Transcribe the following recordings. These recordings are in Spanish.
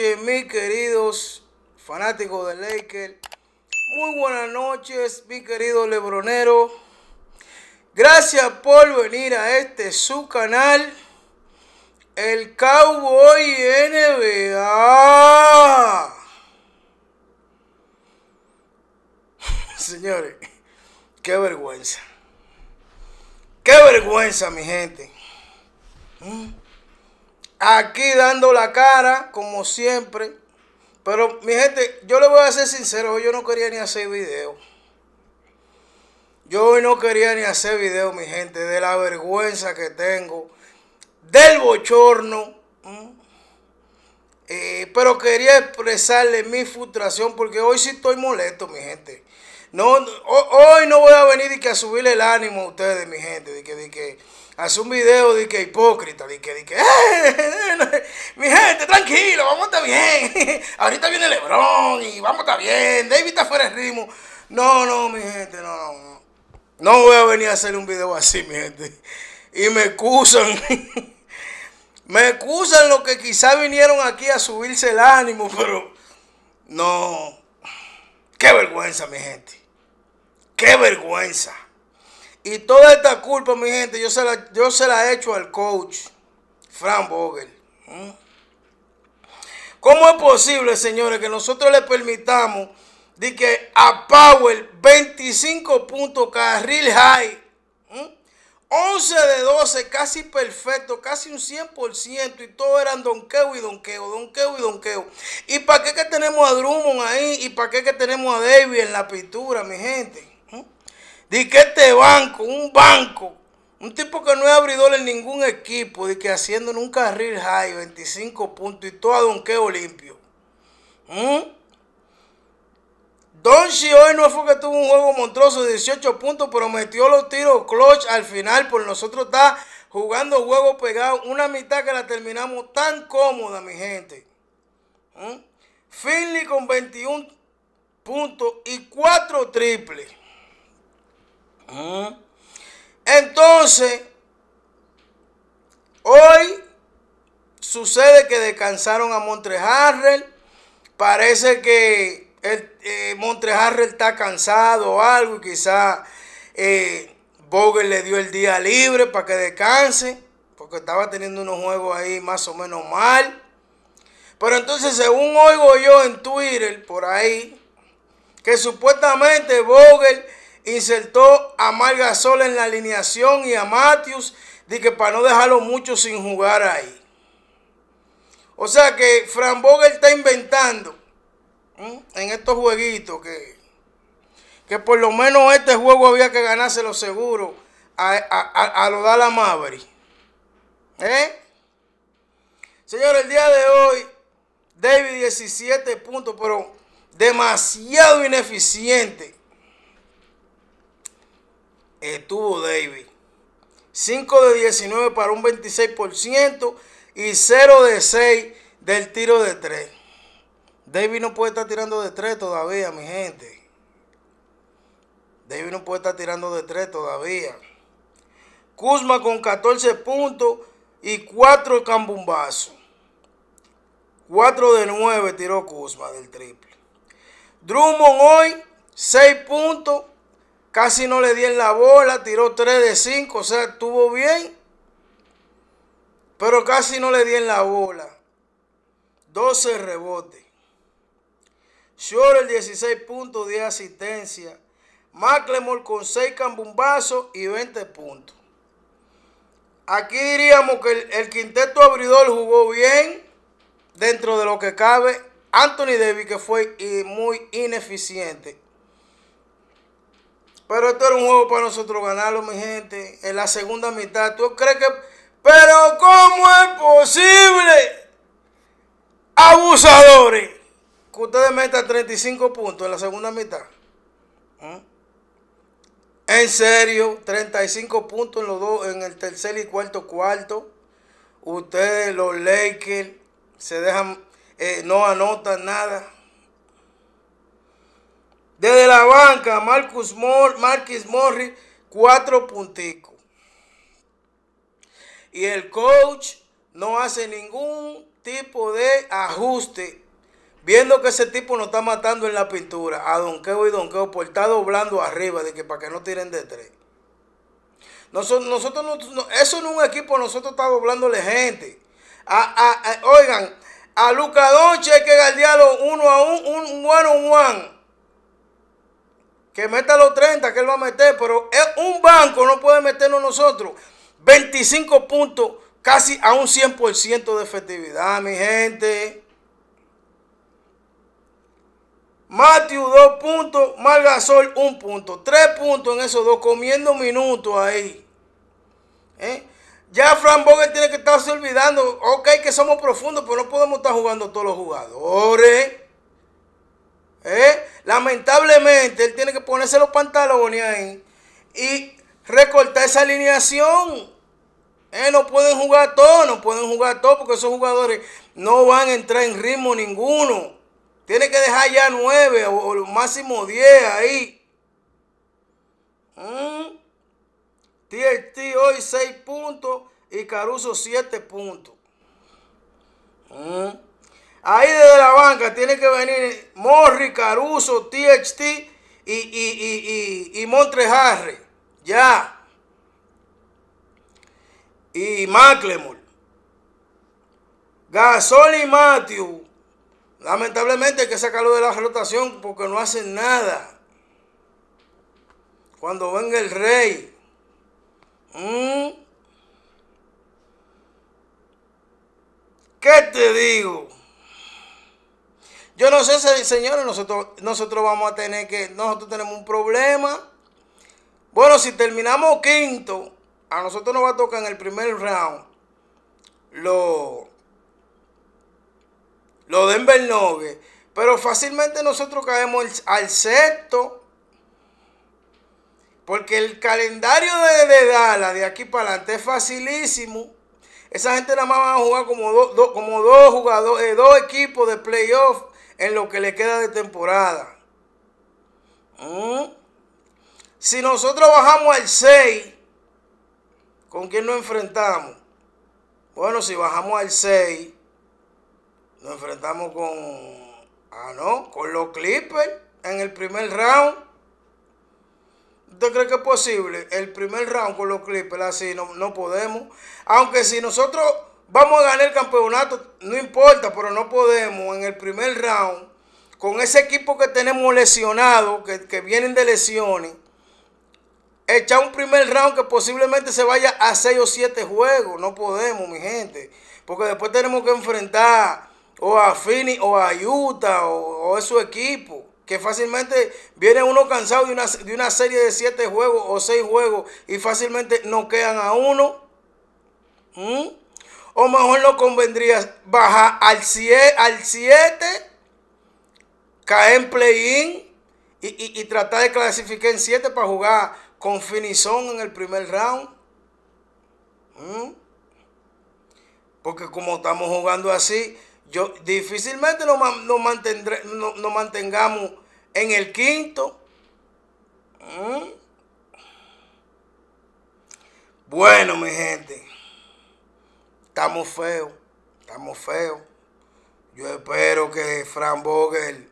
mis queridos fanáticos de Lakers. Muy buenas noches, mi querido Lebronero. Gracias por venir a este su canal, el Cowboy NBA. Señores, qué vergüenza. Qué vergüenza, mi gente. ¿Mm? Aquí dando la cara, como siempre. Pero mi gente, yo le voy a ser sincero, hoy yo no quería ni hacer video. Yo hoy no quería ni hacer video, mi gente, de la vergüenza que tengo, del bochorno. Eh, pero quería expresarle mi frustración porque hoy sí estoy molesto, mi gente. No, hoy no voy a venir y que a subirle el ánimo a ustedes, mi gente, de que, de que hace un video de que hipócrita, de que, de que, eh, mi gente, tranquilo, vamos a estar bien. Ahorita viene Lebrón y vamos a estar bien. David está fuera de ritmo. No, no, mi gente, no, no, no. No voy a venir a hacer un video así, mi gente. Y me excusan. me excusan los que quizás vinieron aquí a subirse el ánimo, pero no. Qué vergüenza, mi gente. Qué vergüenza. Y toda esta culpa, mi gente, yo se la, yo se la he hecho al coach, Fran Bogel. ¿Cómo es posible, señores, que nosotros le permitamos de que a Powell 25 puntos, carril high, 11 de 12, casi perfecto, casi un 100%, y todo eran donkeo y donkeo, donkeo y donkeo. ¿Y para qué que tenemos a Drummond ahí? ¿Y para qué que tenemos a David en la pintura, mi gente? de que este banco, un banco, un tipo que no es abridor en ningún equipo, de que haciendo en un carril high, 25 puntos y todo a donqueo limpio. ¿Mm? don Donchi hoy no fue que tuvo un juego monstruoso, 18 puntos, pero metió los tiros clutch al final. Por nosotros está jugando juego pegado. Una mitad que la terminamos tan cómoda, mi gente. ¿Mm? Finley con 21 puntos y 4 triples. Entonces, hoy sucede que descansaron a Montrejarrel. Parece que el, eh, está cansado o algo quizá eh, le dio el día libre para que descanse, porque estaba teniendo unos juegos ahí más o menos mal. Pero entonces, según oigo yo en Twitter, por ahí, que supuestamente Vogel insertó a Sol en la alineación y a Matthews, de que para no dejarlo mucho sin jugar ahí. O sea que Fran está inventando en estos jueguitos que, que por lo menos este juego había que ganárselo seguro a, a, lo da la Maverick. ¿Eh? Señores, el día de hoy, David 17 puntos, pero demasiado ineficiente estuvo David. 5 de 19 para un 26% y 0 de 6 del tiro de 3. David no puede estar tirando de 3 todavía, mi gente. David no puede estar tirando de 3 todavía. Kuzma con 14 puntos y 4 cambumbazos. 4 de 9 tiró Kuzma del triple. Drummond hoy 6 puntos Casi no le di en la bola, tiró 3 de 5, o sea, estuvo bien. Pero casi no le di en la bola. 12 rebotes. Shore el 16 puntos, 10 asistencia. McLemore con 6 cambumbazos y 20 puntos. Aquí diríamos que el, el, quinteto abridor jugó bien dentro de lo que cabe. Anthony Davis que fue muy ineficiente pero esto era un juego para nosotros ganarlo, mi gente. En la segunda mitad, ¿tú crees que.? Pero, ¿cómo es posible? Abusadores. Que ustedes metan 35 puntos en la segunda mitad. ¿Mm? En serio, 35 puntos en los dos, en el tercer y cuarto cuarto. Ustedes, los Lakers, se dejan, eh, no anotan nada. Desde la banca, Marcus Marquis Morris, cuatro punticos. Y el coach no hace ningún tipo de ajuste. Viendo que ese tipo nos está matando en la pintura, a donqueo y donqueo, por estar doblando arriba, de que para que no tiren de tres. Nosotros, nosotros no, eso en un equipo nosotros está doblándole gente. A, oigan, a Luca Donche hay que guardiarlo uno a uno, un one on one que meta los 30 que él va a meter, pero es un banco no puede meternos nosotros 25 puntos, casi a un 100% de efectividad, mi gente. Matthew 2 puntos, Margasol 1 punto, 3 puntos en esos dos, comiendo minutos ahí. ¿Eh? Ya Fran Boger tiene que estarse olvidando, ok que somos profundos, pero no podemos estar jugando todos los jugadores. ¿Eh? Lamentablemente, él tiene que ponerse los pantalones ahí y recortar esa alineación. Eh, no pueden jugar todos, no pueden jugar todos porque esos jugadores no van a entrar en ritmo ninguno. Tiene que dejar ya nueve o, lo máximo diez ahí. ¿Mm? hoy 6 puntos y Caruso 7 puntos. Mm. Ahí desde la banca tiene que venir Morri, Caruso, THT y, y, Ya. Y McLemore. Gasol y Matthew. Lamentablemente hay que sacarlo de la rotación porque no hacen nada. Cuando venga el rey. Mm. ¿Qué te digo? Yo no sé, señores, nosotros, nosotros vamos a tener que, nosotros tenemos un problema. Bueno, si terminamos quinto, a nosotros nos va a tocar en el primer round lo, lo Denver Nuggets. Pero fácilmente nosotros caemos al sexto. Porque el calendario de, de Dallas de aquí para adelante es facilísimo. Esa gente nada más va a jugar como, como dos jugadores, eh, dos equipos de playoff en lo que le queda de temporada. Mm. Si nosotros bajamos al 6, ¿con quién nos enfrentamos? Bueno, si bajamos al 6, nos enfrentamos con. Ah, no, con los Clippers en el primer round. ¿Usted cree que es posible? El primer round con los Clippers, así no, no podemos. Aunque si nosotros vamos a ganar el campeonato, no importa, pero no podemos en el primer round, con ese equipo que tenemos lesionado, que, vienen de lesiones, echar un primer round que posiblemente se vaya a 6 o 7 juegos. No podemos, mi gente, porque después tenemos que enfrentar o a Fini o a Utah o, a su equipo. Que fácilmente viene uno cansado de una, serie de siete juegos o seis juegos y fácilmente nos quedan a uno. ¿Mm? o mejor no convendría bajar al 7, al caer en play-in y, y, tratar de clasificar en 7 para jugar con Finison en el primer round. Mm. Porque como estamos jugando así, yo difícilmente nos, no no mantengamos en el quinto. Mm. Bueno, mi gente estamos feos, estamos feos. Yo espero que Fran Vogel,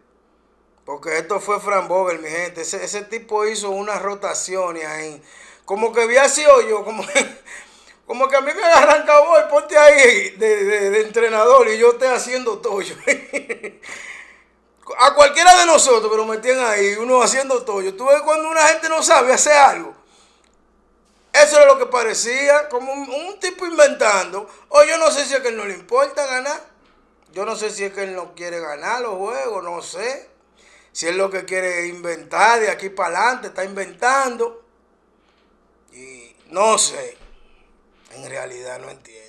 porque esto fue Fran Vogel, mi gente, ese, ese tipo hizo unas rotaciones ahí. Como que había sido yo, como, como que a mí me arrancaba el ponte ahí de, entrenador y yo estoy haciendo toyo. a cualquiera de nosotros, pero metían ahí, uno haciendo toyo. Tú ves cuando una gente no sabe hacer algo eso es lo que parecía, como un, tipo inventando. O yo no sé si es que no le importa ganar. Yo no sé si es que él no quiere ganar los juegos, no sé. Si es lo que quiere inventar de aquí para adelante, está inventando. Y no sé. En realidad no entiendo.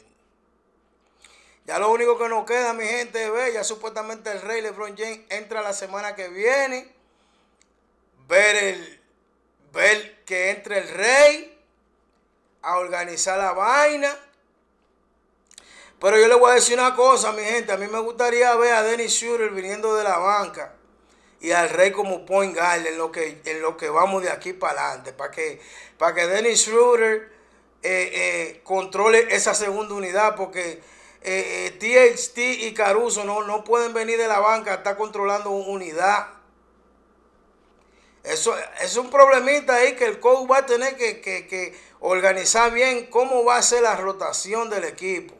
Ya lo único que nos queda, mi gente, es ver. Ya supuestamente el rey LeBron James entra la semana que viene. Ver el. Ver que entre el rey a organizar la vaina. Pero yo le voy a decir una cosa, mi gente. A mí me gustaría ver a Dennis Schroeder. viniendo de la banca y al Rey como point guard en lo que, en lo que vamos de aquí para adelante. Para que, para que Dennis Schroeder eh, eh, controle esa segunda unidad. Porque TXT eh, y Caruso no, no pueden venir de la banca a estar controlando unidad. Eso es un problemita ahí que el coach va a tener que organizar bien cómo va a ser la rotación del equipo.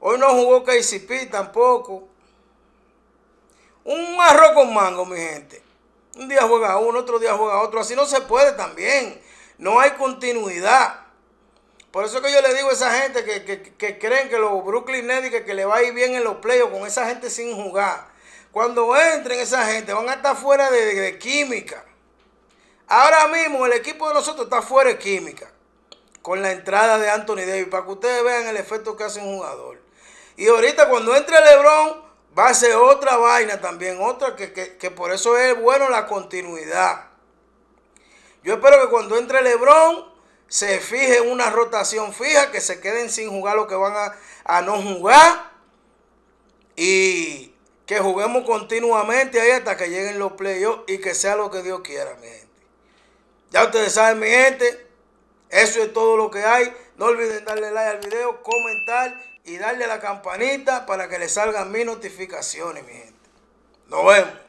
Hoy no jugó KCP tampoco. Un arroz con mango, mi gente. Un día juega uno, otro día juega otro. Así no se puede también. No hay continuidad. Por eso que yo le digo a esa gente que, que, que creen que los Brooklyn Nets que, le va a ir bien en los playoffs con esa gente sin jugar. Cuando entren esa gente van a estar fuera de química. Ahora mismo el equipo de nosotros está fuera de química con la entrada de Anthony Davis para que ustedes vean el efecto que hace un jugador. Y ahorita cuando entre LeBron va a ser otra vaina también, otra que, por eso es bueno la continuidad. Yo espero que cuando entre LeBron se fije una rotación fija, que se queden sin jugar lo que van a, no jugar y que juguemos continuamente ahí hasta que lleguen los playoffs y que sea lo que Dios quiera, miren. Ya ustedes saben, mi gente. Eso es todo lo que hay. No olviden darle like al video, comentar y darle a la campanita para que les salgan mis notificaciones, mi gente. Nos vemos.